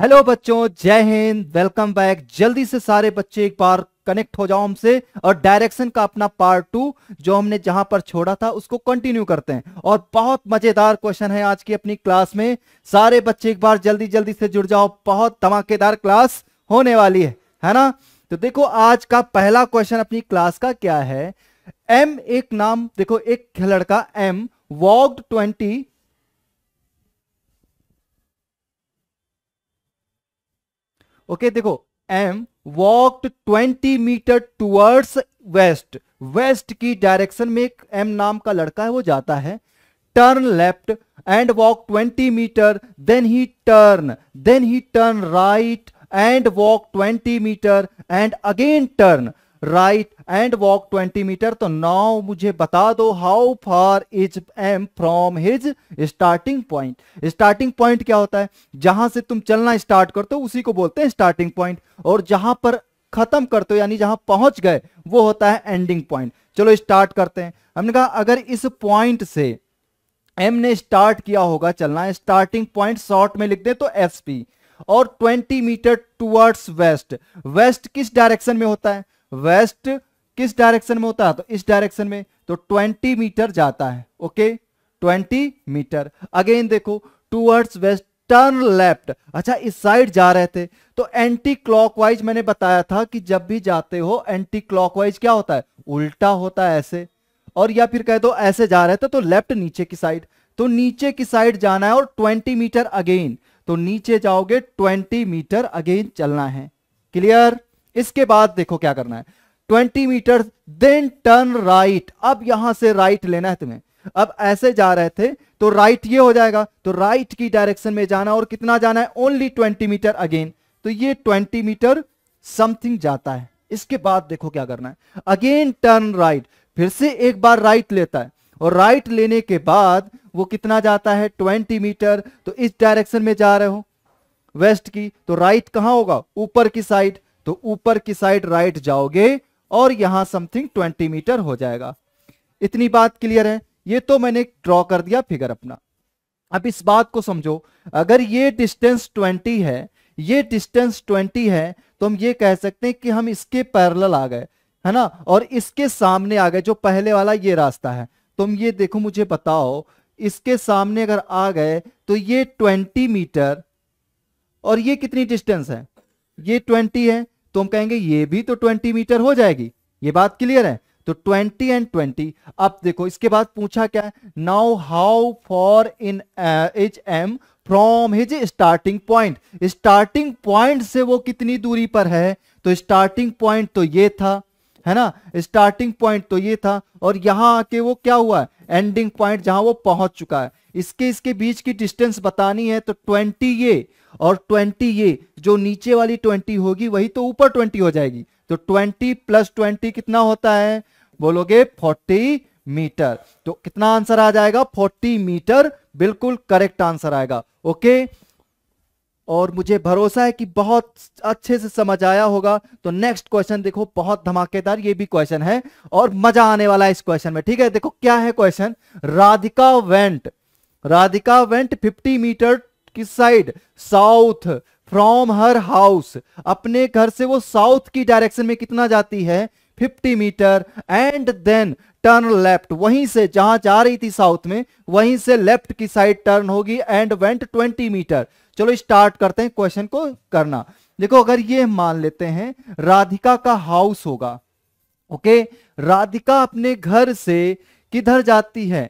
hello बच्चों जय Hind welcome back जल्दी से सारे बच्चे एक बार कनेक्ट हो जाओ हमसे और डायरेक्शन का अपना पार्ट टू जो हमने जहां पर छोड़ा था उसको कंटिन्यू करते हैं और बहुत मजेदार क्वेश्चन है आज की अपनी क्लास में सारे बच्चे एक बार जल्दी जल्दी से जुड़ जाओ बहुत धमाकेदार क्लास होने वाली है है ना तो देखो आज का पहला क्वेश्चन अपनी क्लास का क्या है एम एक नाम देखो एक लड़का एम वॉक ट्वेंटी ओके देखो M walk 20 meter towards west west की डायरेक्शन में एक एम नाम का लड़का है वो जाता है turn left and walk 20 meter then he turn then he turn right and walk 20 meter and again turn right and walk 20 meter तो नाउ मुझे बता दो how far is M from his starting point starting point क्या होता है जहां से तुम चलना स्टार्ट करते हो उसी को बोलते हैं स्टार्टिंग पॉइंट और जहां पर खत्म करते हो यानी जहां पहुंच गए वो होता है एंडिंग पॉइंट चलो स्टार्ट करते हैं हमने कहा अगर इस पॉइंट से एम ने स्टार्ट किया होगा चलना स्टार्टिंग पॉइंट शॉर्ट में लिख दे तो एस और 20 मीटर टुवर्ड्स वेस्ट वेस्ट किस डायरेक्शन में होता है वेस्ट किस डायरेक्शन में होता है तो इस डायरेक्शन में तो 20 मीटर जाता है ओके 20 मीटर अगेन देखो टूवर्ड्स वेस्ट टर्न लेफ्ट अच्छा इस साइड जा रहे थे तो एंटी क्लॉकवाइज मैंने बताया था कि जब भी जाते हो एंटी क्लॉकवाइज क्या होता है उल्टा होता है ऐसे और या फिर कह दो ऐसे जा रहे थे तो लेफ्ट नीचे की साइड तो नीचे की साइड जाना है और 20 मीटर अगेन तो नीचे जाओगे 20 मीटर अगेन चलना है क्लियर इसके बाद देखो क्या करना है twenty metre then turn right अब यहां से राइट लेना है तुम्हें अब ऐसे जा रहे थे तो राइट ये हो जाएगा तो राइट की डायरेक्शन में जाना और कितना जाना है ओनली ट्वेंटी मीटर अगेन तो ये ट्वेंटी मीटर समथिंग जाता है इसके बाद देखो क्या करना है अगेन टर्न राइट फिर से एक बार राइट लेता है और राइट लेने के बाद वो कितना जाता है ट्वेंटी मीटर तो इस डायरेक्शन में जा रहे हो वेस्ट की तो राइट कहां होगा ऊपर की साइड तो ऊपर की साइड राइट जाओगे और यहां समथिंग 20 मीटर हो जाएगा इतनी बात क्लियर है ये तो मैंने ड्रॉ कर दिया फिगर अपना अब इस बात को समझो अगर ये डिस्टेंस 20 है ये डिस्टेंस 20 है तो हम ये कह सकते हैं कि हम इसके पैरल आ गए है ना और इसके सामने आ गए जो पहले वाला ये रास्ता है तुम ये देखो मुझे बताओ इसके सामने अगर आ गए तो ये 20 मीटर और ये कितनी डिस्टेंस है ये 20 है तो हम कहेंगे ये भी तो ट्वेंटी मीटर हो जाएगी ये बात क्लियर है तो ट्वेंटी एंड ट्वेंटी अब देखो इसके बाद पूछा क्या है now how far in H M from his starting point starting point से वो कितनी दूरी पर है तो स्टार्टिंग पॉइंट तो ये था है ना स्टार्टिंग पॉइंट तो ये था और यहां आके वो क्या हुआ है एंडिंग पॉइंट जहां वो पहुंच चुका है इसके इसके बीच की डिस्टेंस बतानी है तो ट्वेंटी ये और ट्वेंटी ये जो नीचे वाली ट्वेंटी होगी वही तो ऊपर ट्वेंटी हो जाएगी तो ट्वेंटी प्लस ट्वेंटी कितना होता है बोलोगे फोर्टी मीटर तो कितना आंसर आ जाएगा फोर्टी मीटर बिल्कुल करेक्ट आंसर आएगा ओके और मुझे भरोसा है कि बहुत अच्छे से समझ आया होगा तो नेक्स्ट क्वेश्चन देखो बहुत धमाकेदार ये भी क्वेश्चन है और मजा आने वाला है इस क्वेश्चन में ठीक है देखो क्या है question Radhika went Radhika went 50 metre की side south from her house अपने घर से वो साउथ की डायरेक्शन में कितना जाती है 50 metre and then turn left वहीं से जहां जा रही थी साउथ में वहीं से लेफ्ट की साइड टर्न होगी एंड वेंट 20 मीटर चलो स्टार्ट करते हैं क्वेश्चन को करना देखो अगर ये मान लेते हैं राधिका का हाउस होगा ओके राधिका अपने घर से किधर जाती है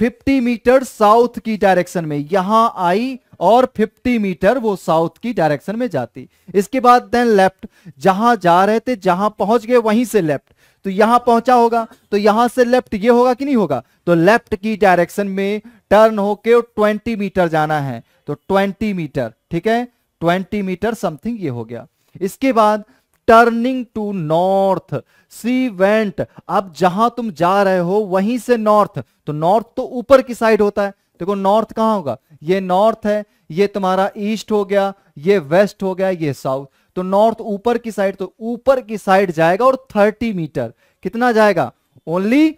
50 मीटर साउथ की डायरेक्शन में यहां आई और 50 मीटर वो साउथ की डायरेक्शन में जाती इसके बाद देन लेफ्ट जहां जा रहे थे जहां पहुंच गए वहीं से लेफ्ट तो यहां पहुंचा होगा तो यहां से लेफ्ट ये होगा कि नहीं होगा तो लेफ्ट की डायरेक्शन में टर्न होके ट्वेंटी मीटर जाना है तो ट्वेंटी मीटर ठीक है ट्वेंटी मीटर समथिंग ये हो गया इसके बाद turning to north she went अब जहां तुम जा रहे हो वहीं से नॉर्थ तो नॉर्थ तो ऊपर की साइड होता है देखो नॉर्थ कहां होगा ये नॉर्थ है ये तुम्हारा ईस्ट हो गया ये वेस्ट हो गया ये साउथ तो नॉर्थ ऊपर की साइड तो ऊपर की साइड जाएगा और थर्टी मीटर कितना जाएगा ओनली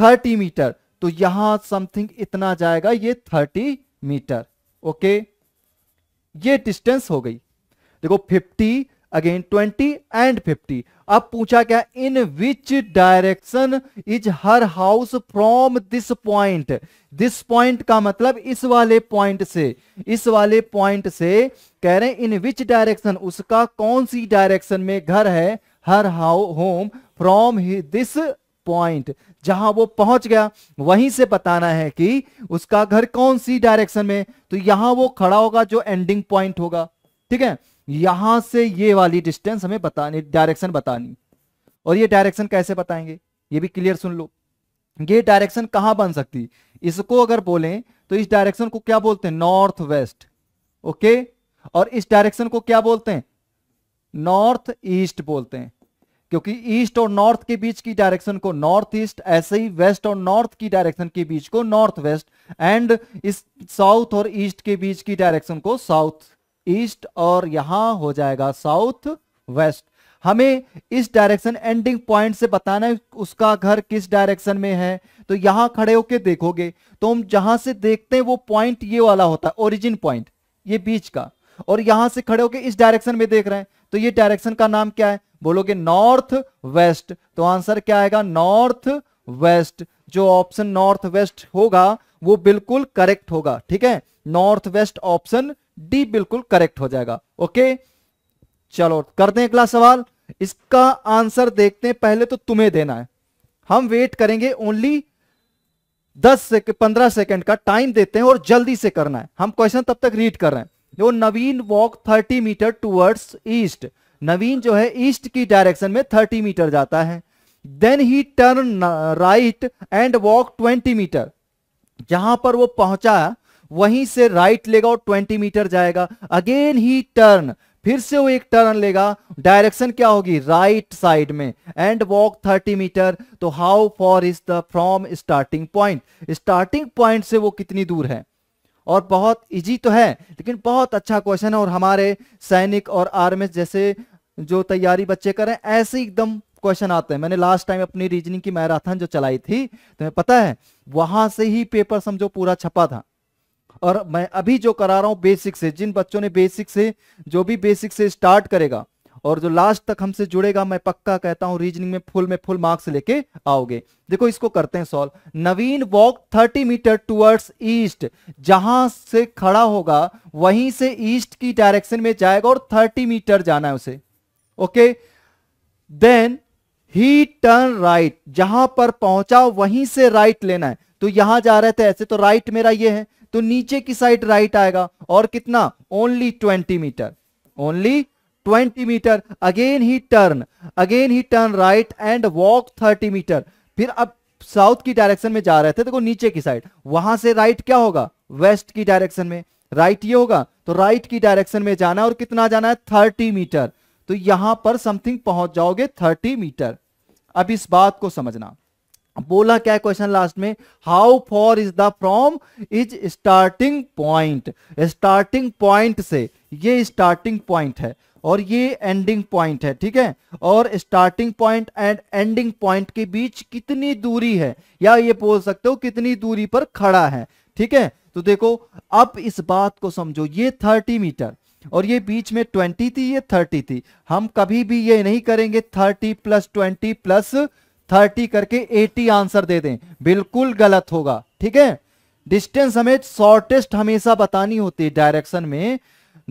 थर्टी मीटर तो यहां समथिंग इतना जाएगा ये थर्टी मीटर ओके ये डिस्टेंस हो गई देखो फिफ्टी अगेन 20 एंड 50 अब पूछा क्या in which direction is her house from this point this point का मतलब इस वाले पॉइंट से इस वाले पॉइंट से कह रहे इन विच डायरेक्शन उसका कौन सी डायरेक्शन में घर है her how home from this point जहां वो पहुंच गया वहीं से बताना है कि उसका घर कौन सी डायरेक्शन में तो यहां वो खड़ा होगा जो एंडिंग पॉइंट होगा ठीक है यहां से ये वाली डिस्टेंस हमें बतानी डायरेक्शन बतानी और ये डायरेक्शन कैसे बताएंगे ये भी क्लियर सुन लो ये डायरेक्शन कहां बन सकती इसको अगर बोलें तो इस डायरेक्शन को क्या बोलते हैं नॉर्थ वेस्ट ओके और इस डायरेक्शन को क्या बोलते हैं नॉर्थ ईस्ट बोलते हैं क्योंकि ईस्ट और नॉर्थ के बीच की डायरेक्शन को नॉर्थ ईस्ट ऐसे ही वेस्ट और नॉर्थ की डायरेक्शन के बीच को नॉर्थ वेस्ट एंड इस साउथ और ईस्ट के बीच की डायरेक्शन को साउथ ईस्ट और यहां हो जाएगा साउथ वेस्ट हमें इस डायरेक्शन एंडिंग पॉइंट से बताना है उसका घर किस डायरेक्शन में है तो यहां खड़े होके देखोगे तो हम जहां से देखते हैं वो पॉइंट ये वाला होता है ओरिजिन पॉइंट ये बीच का और यहां से खड़े होके इस डायरेक्शन में देख रहे हैं तो ये डायरेक्शन का नाम क्या है बोलोगे नॉर्थ वेस्ट तो आंसर क्या आएगा नॉर्थ वेस्ट जो ऑप्शन नॉर्थ वेस्ट होगा वो बिल्कुल करेक्ट होगा ठीक है नॉर्थ वेस्ट ऑप्शन डी बिल्कुल करेक्ट हो जाएगा ओके चलो करते हैं अगला सवाल इसका आंसर देखते हैं पहले तो तुम्हें देना है हम वेट करेंगे ओनली दस से पंद्रह सेकेंड का टाइम देते हैं और जल्दी से करना है हम क्वेश्चन तब तक रीड कर रहे हैं जो Naveen walk thirty metre towards east Naveen जो है ईस्ट की डायरेक्शन में थर्टी मीटर जाता है then he turn right and walk twenty metre जहां पर वो पहुंचा वहीं से राइट लेगा और 20 मीटर जाएगा अगेन ही टर्न फिर से वो एक टर्न लेगा डायरेक्शन क्या होगी राइट साइड में एंड वॉक 30 मीटर तो how far is the from starting point starting point से वो कितनी दूर है और बहुत इजी तो है लेकिन बहुत अच्छा क्वेश्चन है और हमारे सैनिक और आर्मी जैसे जो तैयारी बच्चे करें ऐसे एकदम क्वेश्चन आते हैं मैंने लास्ट टाइम अपनी रीजनिंग की मैराथन जो चलाई थी तुम्हें तो पता है वहां से ही पेपर समझो पूरा छपा था और मैं अभी जो करा रहा हूं बेसिक से जिन बच्चों ने बेसिक से जो भी बेसिक से स्टार्ट करेगा और जो लास्ट तक हमसे जुड़ेगा मैं पक्का कहता हूं रीजनिंग में फुल में फुल मार्क्स लेके आओगे देखो इसको करते हैं solve Naveen walk 30 metre towards east जहां से खड़ा होगा वहीं से ईस्ट की डायरेक्शन में जाएगा और 30 मीटर जाना है उसे ओके देन ही टर्न राइट जहां पर पहुंचा वहीं से राइट लेना है तो यहां जा रहे थे ऐसे तो राइट मेरा यह है तो नीचे की साइड राइट आएगा और कितना only twenty metre only 20 metre again ही टर्न अगेन ही turn right and walk 30 metre फिर अब साउथ की डायरेक्शन में जा रहे थे देखो तो नीचे की साइड वहां से राइट क्या होगा वेस्ट की डायरेक्शन में राइट ये होगा तो राइट की डायरेक्शन में जाना और कितना जाना है 30 मीटर तो यहां पर समथिंग पहुंच जाओगे 30 मीटर अब इस बात को समझना बोला क्या है क्वेश्चन लास्ट में how far is the from is starting point starting point से ये स्टार्टिंग पॉइंट है और ये एंडिंग पॉइंट है ठीक है और starting point and ending point के बीच कितनी दूरी है या ये बोल सकते हो कितनी दूरी पर खड़ा है ठीक है तो देखो अब इस बात को समझो ये थर्टी मीटर और ये बीच में ट्वेंटी थी ये थर्टी थी हम कभी भी ये नहीं करेंगे thirty plus twenty plus thirty करके एटी आंसर दे दें बिल्कुल गलत होगा ठीक है डिस्टेंस हमें शॉर्टेस्ट हमेशा बतानी होती है डायरेक्शन में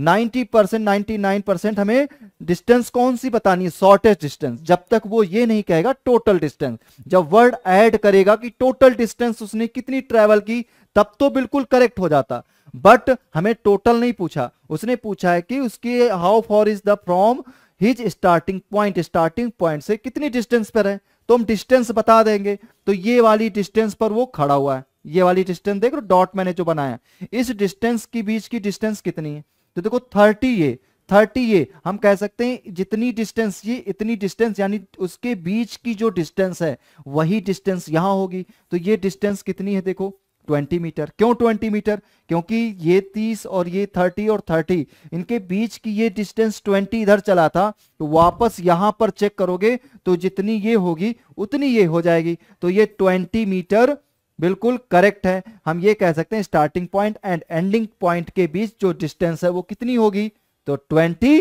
90 परसेंट नाइन्टी परसेंट हमें डिस्टेंस कौन सी बतानी है शॉर्टेस्ट डिस्टेंस जब तक वो ये नहीं कहेगा टोटल डिस्टेंस जब वर्ड ऐड करेगा कि टोटल डिस्टेंस उसने कितनी ट्रेवल की तब तो बिल्कुल करेक्ट हो जाता बट हमें टोटल नहीं पूछा उसने पूछा है कि उसके how far is the from his starting point starting point से कितनी डिस्टेंस पर है तो हम डिस्टेंस बता देंगे तो ये वाली डिस्टेंस पर वो खड़ा हुआ है ये वाली डिस्टेंस देख लो डॉट मैंने जो बनाया इस डिस्टेंस की बीच की डिस्टेंस कितनी है तो देखो थर्टी ये थर्टी ये हम कह सकते हैं जितनी डिस्टेंस ये इतनी डिस्टेंस यानी उसके बीच की जो डिस्टेंस है वही डिस्टेंस यहां होगी तो ये डिस्टेंस कितनी है देखो 20 मीटर क्यों 20 मीटर क्योंकि ये 30 और ये 30 और 30 इनके बीच की ये डिस्टेंस 20 इधर चला था तो वापस यहां पर चेक करोगे तो जितनी ये होगी उतनी ये हो जाएगी तो ये 20 मीटर बिल्कुल करेक्ट है हम ये कह सकते हैं starting point and ending point के बीच जो डिस्टेंस है वो कितनी होगी तो ट्वेंटी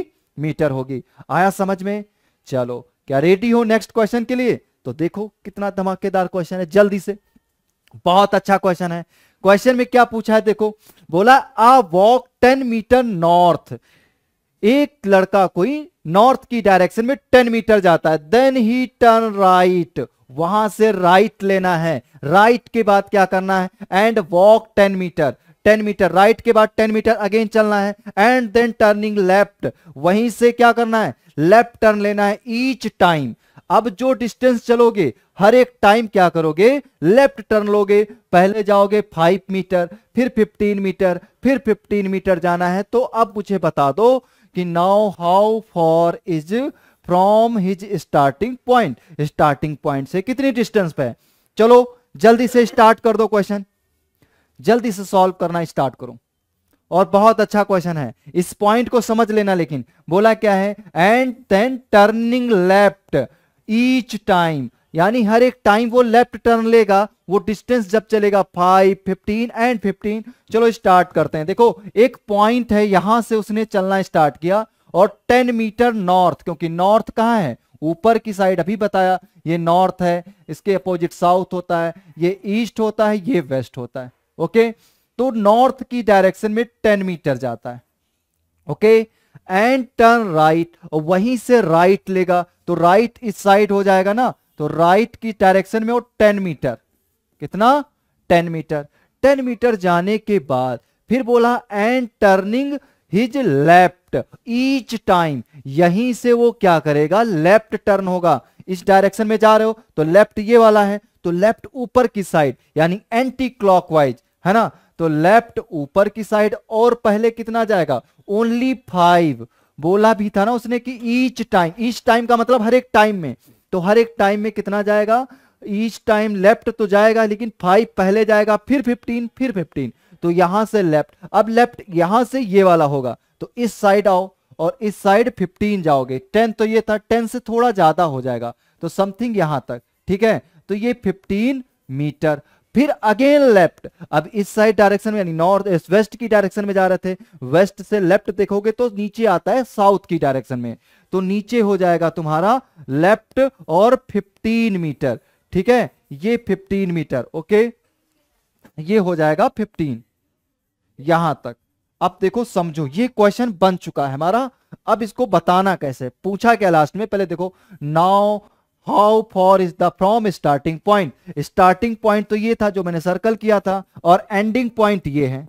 मीटर होगी आया समझ में चलो क्या रेडी हो नेक्स्ट क्वेश्चन के लिए तो देखो कितना धमाकेदार क्वेश्चन है जल्दी से बहुत अच्छा क्वेश्चन है क्वेश्चन में क्या पूछा है देखो बोला आ वॉक टेन मीटर नॉर्थ एक लड़का कोई नॉर्थ की डायरेक्शन में टेन मीटर जाता है देन ही टर्न राइट वहां से राइट लेना है राइट के बाद क्या करना है and walk ten metre ten metre right के बाद टेन मीटर अगेन चलना है एंड देन टर्निंग लेफ्ट वहीं से क्या करना है लेफ्ट टर्न लेना है ईच टाइम अब जो डिस्टेंस चलोगे हर एक टाइम क्या करोगे लेफ्ट टर्न लोगे पहले जाओगे फाइव मीटर फिर फिफ्टीन मीटर फिर फिफ्टीन मीटर जाना है तो अब मुझे बता दो कि now how far is from his starting point starting point से कितनी डिस्टेंस पे चलो जल्दी से स्टार्ट कर दो क्वेश्चन जल्दी से सॉल्व करना स्टार्ट करो और बहुत अच्छा क्वेश्चन है इस पॉइंट को समझ लेना लेकिन बोला क्या है and then turning left each time यानी हर एक टाइम वो लेफ्ट टर्न लेगा वो डिस्टेंस जब चलेगा फाइव फिफ्टीन एंड फिफ्टीन चलो स्टार्ट करते हैं देखो एक पॉइंट है यहां से उसने चलना स्टार्ट किया और टेन मीटर नॉर्थ क्योंकि नॉर्थ कहां है ऊपर की साइड अभी बताया ये नॉर्थ है इसके अपोजिट साउथ होता है ये ईस्ट होता है ये वेस्ट होता है ओके तो नॉर्थ की डायरेक्शन में टेन मीटर जाता है ओके एंड टर्न राइट और वहीं से राइट right लेगा तो राइट right इस साइड हो जाएगा ना तो राइट right की डायरेक्शन में वो टेन मीटर कितना टेन मीटर टेन मीटर जाने के बाद फिर बोला and turning his left each time यहीं से वो क्या करेगा लेफ्ट टर्न होगा इस डायरेक्शन में जा रहे हो तो लेफ्ट ये वाला है तो लेफ्ट ऊपर की साइड यानी एंटी क्लॉकवाइज है ना तो लेफ्ट ऊपर की साइड और पहले कितना जाएगा ओनली फाइव बोला भी था ना उसने कि ईच टाइम ईच टाइम का मतलब हर एक टाइम में तो हर एक टाइम में कितना जाएगा ईच टाइम लेफ्ट तो जाएगा लेकिन फाइव पहले जाएगा फिर फिफ्टीन फिर फिफ्टीन तो यहां से लेफ्ट अब लेफ्ट यहां से ये वाला होगा तो इस साइड आओ और इस साइड फिफ्टीन जाओगे टेन तो ये था टेन से थोड़ा ज्यादा हो जाएगा तो समथिंग यहां तक ठीक है तो ये फिफ्टीन मीटर फिर अगेन लेफ्ट अब इस साइड डायरेक्शन में यानी नॉर्थ वेस्ट की डायरेक्शन में जा रहे थे वेस्ट से लेफ्ट देखोगे तो नीचे आता है साउथ की डायरेक्शन में तो नीचे हो जाएगा तुम्हारा लेफ्ट और 15 मीटर ठीक है ये 15 मीटर ओके ये हो जाएगा 15 यहां तक अब देखो समझो ये क्वेश्चन बन चुका है हमारा अब इसको बताना कैसे पूछा क्या लास्ट में पहले देखो now how far is the from starting point starting point तो ये था जो मैंने सर्कल किया था और एंडिंग पॉइंट ये है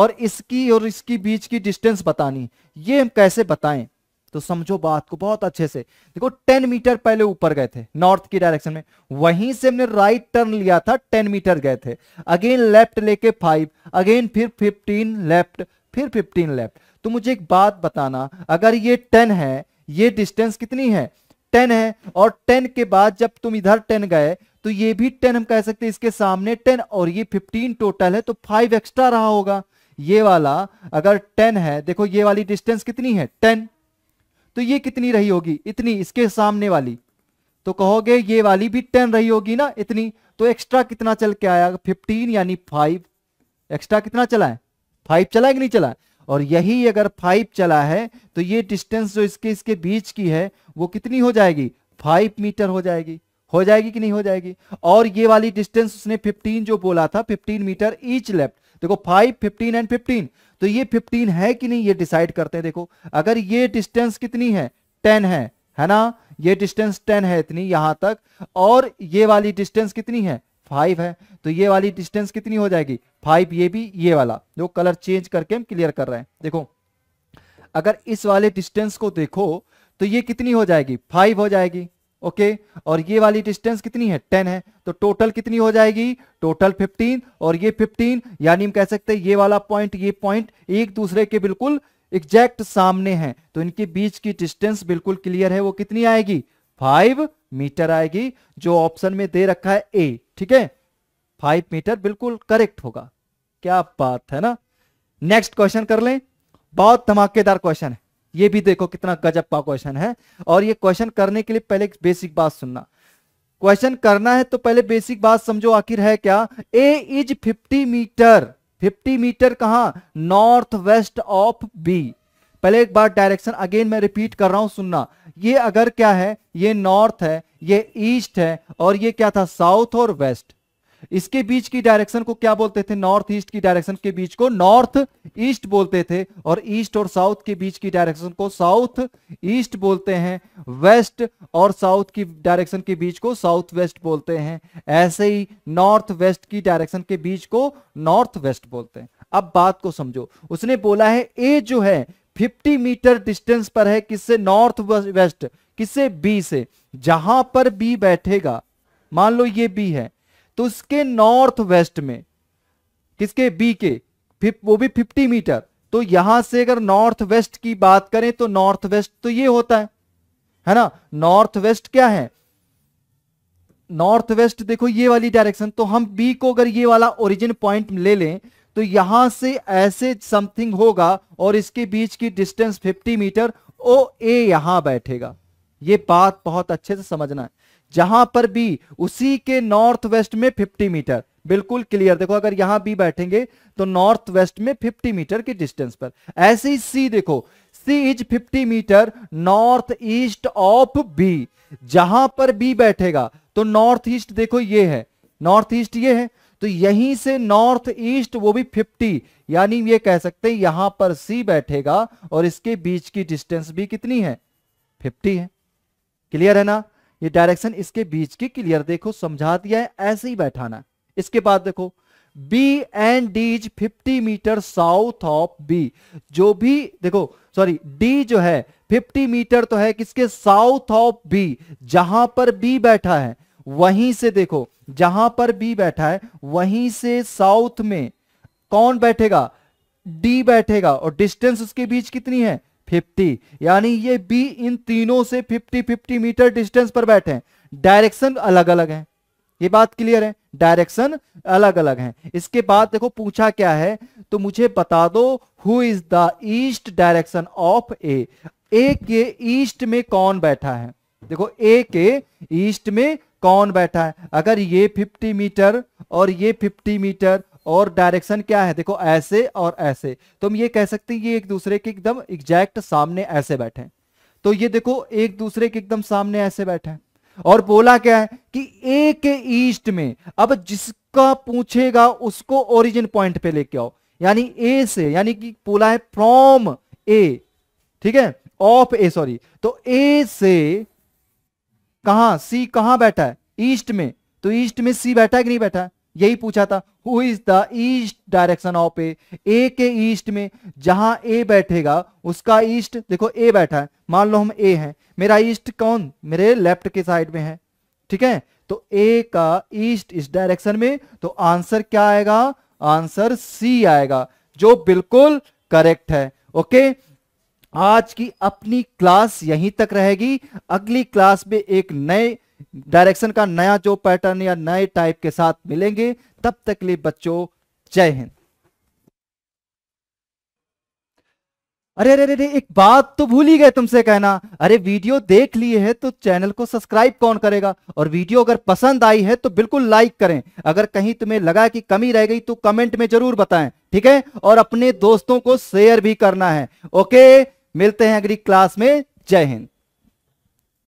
और इसकी और इसकी बीच की डिस्टेंस बतानी ये हम कैसे बताएं तो समझो बात को बहुत अच्छे से देखो 10 मीटर पहले ऊपर गए थे नॉर्थ की डायरेक्शन में वहीं से हमने राइट टर्न लिया था 10 मीटर गए थे अगेन लेफ्ट लेके 5 अगेन फिर 15 लेफ्ट फिर 15 लेफ्ट तो मुझे एक बात बताना अगर ये 10 है ये डिस्टेंस कितनी है टेन है और टेन के बाद जब तुम इधर टेन गए तो ये भी टेन हम कह सकते हैं इसके सामने टेन और ये फिफ्टीन टोटल है तो फाइव एक्स्ट्रा रहा होगा ये वाला अगर टेन है देखो ये वाली डिस्टेंस कितनी है टेन तो ये कितनी रही होगी इतनी इसके सामने वाली तो कहोगे ये वाली भी टेन रही होगी ना इतनी तो एक्स्ट्रा कितना चल के आया फिफ्टीन यानी फाइव एक्स्ट्रा कितना चला है फाइव चला है कि नहीं चला है और यही अगर फाइव चला है तो ये डिस्टेंस जो इसके इसके बीच की है वो कितनी हो जाएगी फाइव मीटर हो जाएगी हो जाएगी कि नहीं हो जाएगी और ये वाली डिस्टेंस उसने 15 जो बोला था 15 मीटर ईच लेफ्ट देखो 5, 15 एंड 15 तो ये 15 है कि नहीं ये डिसाइड करते हैं देखो अगर ये डिस्टेंस कितनी है टेन है है ना ये डिस्टेंस टेन है इतनी यहां तक और ये वाली डिस्टेंस कितनी है फाइव है तो ये वाली डिस्टेंस कितनी हो जाएगी फाइव ये भी ये वाला जो कलर चेंज करके हम क्लियर कर रहे हैं देखो अगर इस वाले डिस्टेंस को देखो तो ये कितनी हो जाएगी फाइव हो जाएगी ओके और ये वाली डिस्टेंस कितनी है टेन है तो टोटल कितनी हो जाएगी टोटल फिफ्टीन और ये फिफ्टीन यानी हम कह सकते हैं ये वाला पॉइंट ये पॉइंट एक दूसरे के बिल्कुल एग्जैक्ट सामने है तो इनके बीच की डिस्टेंस बिल्कुल क्लियर है वो कितनी आएगी फाइव मीटर आएगी जो ऑप्शन में दे रखा है ए ठीक है फाइव मीटर बिल्कुल करेक्ट होगा क्या बात है ना नेक्स्ट क्वेश्चन कर लें बहुत धमाकेदार क्वेश्चन है ये भी देखो कितना गजब का क्वेश्चन है और ये क्वेश्चन करने के लिए पहले बेसिक बात सुनना क्वेश्चन करना है तो पहले बेसिक बात समझो आखिर है क्या ए इज 50 मीटर 50 मीटर कहा नॉर्थ वेस्ट ऑफ बी पहले एक बार डायरेक्शन अगेन मैं रिपीट कर रहा हूं सुनना ये अगर क्या है ये नॉर्थ है ये ईस्ट है और ये क्या था साउथ और वेस्ट इसके बीच की डायरेक्शन को क्या बोलते थे नॉर्थ ईस्ट की डायरेक्शन के बीच को नॉर्थ ईस्ट बोलते थे और ईस्ट और साउथ के बीच की डायरेक्शन को साउथ ईस्ट बोलते हैं वेस्ट और साउथ की डायरेक्शन के बीच को साउथ वेस्ट बोलते हैं ऐसे ही नॉर्थ वेस्ट की डायरेक्शन के बीच को नॉर्थ वेस्ट बोलते हैं अब बात को समझो उसने बोला है ए जो है फिफ्टी मीटर डिस्टेंस पर है किससे नॉर्थ वेस्ट किसे बी से जहां पर बी बैठेगा मान लो ये बी है तो उसके नॉर्थ वेस्ट में किसके बी के वो भी 50 मीटर तो यहां से अगर नॉर्थ वेस्ट की बात करें तो नॉर्थ वेस्ट तो ये होता है है ना नॉर्थ वेस्ट क्या है नॉर्थ वेस्ट देखो ये वाली डायरेक्शन तो हम बी को अगर ये वाला ओरिजिन पॉइंट ले लें तो यहां से ऐसे समथिंग होगा और इसके बीच की डिस्टेंस 50 मीटर ओ ए यहां बैठेगा ये बात बहुत अच्छे से समझना है जहां पर भी उसी के नॉर्थ वेस्ट में 50 मीटर बिल्कुल क्लियर देखो अगर यहां भी बैठेंगे तो नॉर्थ वेस्ट में 50 मीटर के डिस्टेंस पर ऐसे ही सी देखो C is 50 metre north east of B जहां पर बी बैठेगा तो नॉर्थ ईस्ट देखो ये है नॉर्थ ईस्ट ये है तो यहीं से नॉर्थ ईस्ट वो भी फिफ्टी यानी ये कह सकते हैं यहां पर सी बैठेगा और इसके बीच की डिस्टेंस भी कितनी है फिफ्टी है क्लियर है ना ये डायरेक्शन इसके बीच की क्लियर देखो समझा दिया है ऐसे ही बैठाना इसके बाद देखो B and D is 50 metre south of B जो भी देखो सॉरी डी जो है 50 मीटर तो है किसके साउथ ऑफ बी जहां पर बी बैठा है वहीं से देखो जहां पर बी बैठा है वहीं से साउथ में कौन बैठेगा डी बैठेगा और डिस्टेंस उसके बीच कितनी है 50 यानी ये बी इन तीनों से 50 50 मीटर डिस्टेंस पर बैठे हैं डायरेक्शन अलग अलग है ये बात क्लियर है डायरेक्शन अलग अलग है इसके बाद देखो पूछा क्या है तो मुझे बता दो who is the east direction of A A के ईस्ट में कौन बैठा है देखो ए के ईस्ट में कौन बैठा है अगर ये 50 मीटर और ये 50 मीटर और डायरेक्शन क्या है देखो ऐसे और ऐसे तो हम ये कह सकते हैं ये एक दूसरे के एकदम एग्जैक्ट सामने ऐसे बैठे हैं तो ये देखो एक दूसरे के एकदम सामने ऐसे बैठे हैं और बोला क्या है कि ए के ईस्ट में अब जिसका पूछेगा उसको ओरिजिन पॉइंट पे लेके आओ यानी ए से यानी कि बोला है फ्रॉम ए ठीक है ऑफ ए सॉरी तो ए से कहा सी कहां बैठा है ईस्ट में तो ईस्ट में सी बैठा है कि नहीं बैठा है यही पूछा था who is the east direction of A A के ईस्ट में जहां ए बैठेगा उसका ईस्ट देखो ए बैठा है मान लो हम ए हैं मेरा ईस्ट कौन मेरे लेफ्ट के साइड में है ठीक है तो ए का ईस्ट इस डायरेक्शन में तो आंसर क्या आएगा आंसर सी आएगा जो बिल्कुल करेक्ट है ओके आज की अपनी क्लास यहीं तक रहेगी अगली क्लास में एक नए डायरेक्शन का नया जो पैटर्न या नए टाइप के साथ मिलेंगे तब तक लिए बच्चों जय हिंद अरे अरे अरे एक बात तो भूल ही गए तुमसे कहना अरे वीडियो देख लिए है तो चैनल को सब्सक्राइब कौन करेगा और वीडियो अगर पसंद आई है तो बिल्कुल लाइक करें अगर कहीं तुम्हें लगा कि कमी रह गई तो कमेंट में जरूर बताएं ठीक है और अपने दोस्तों को शेयर भी करना है ओके मिलते हैं अगली क्लास में जय हिंद